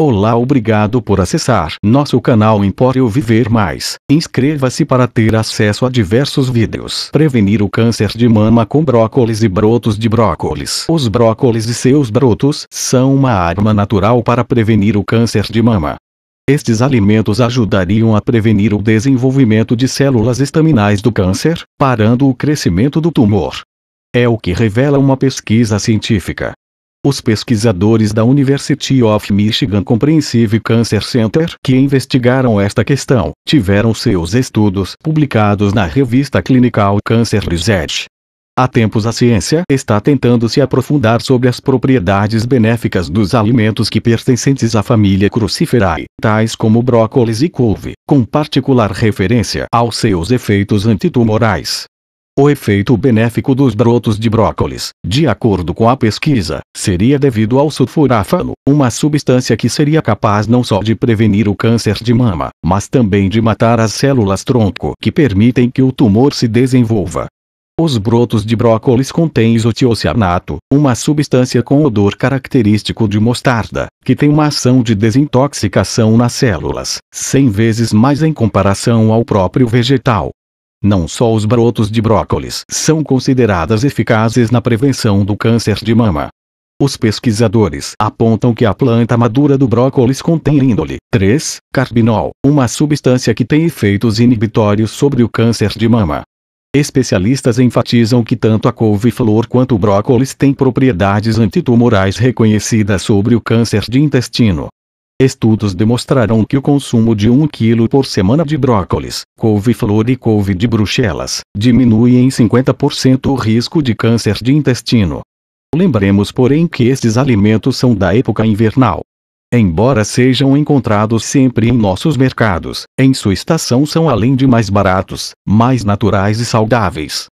Olá, obrigado por acessar nosso canal Empório Viver Mais. Inscreva-se para ter acesso a diversos vídeos. Prevenir o câncer de mama com brócolis e brotos de brócolis. Os brócolis e seus brotos são uma arma natural para prevenir o câncer de mama. Estes alimentos ajudariam a prevenir o desenvolvimento de células estaminais do câncer, parando o crescimento do tumor. É o que revela uma pesquisa científica os pesquisadores da University of Michigan Comprehensive Cancer Center que investigaram esta questão tiveram seus estudos publicados na revista Clinical Cancer Research. Há tempos a ciência está tentando se aprofundar sobre as propriedades benéficas dos alimentos que pertencentes à família cruciferae, tais como brócolis e couve, com particular referência aos seus efeitos antitumorais. O efeito benéfico dos brotos de brócolis, de acordo com a pesquisa, seria devido ao sulfuráfano, uma substância que seria capaz não só de prevenir o câncer de mama, mas também de matar as células tronco que permitem que o tumor se desenvolva. Os brotos de brócolis contêm isotiocianato, uma substância com odor característico de mostarda, que tem uma ação de desintoxicação nas células, 100 vezes mais em comparação ao próprio vegetal. Não só os brotos de brócolis são consideradas eficazes na prevenção do câncer de mama. Os pesquisadores apontam que a planta madura do brócolis contém índole 3, carbinol, uma substância que tem efeitos inibitórios sobre o câncer de mama. Especialistas enfatizam que tanto a couve-flor quanto o brócolis têm propriedades antitumorais reconhecidas sobre o câncer de intestino. Estudos demonstraram que o consumo de 1 kg por semana de brócolis, couve-flor e couve de bruxelas diminui em 50% o risco de câncer de intestino. Lembremos, porém, que estes alimentos são da época invernal. Embora sejam encontrados sempre em nossos mercados, em sua estação são além de mais baratos, mais naturais e saudáveis.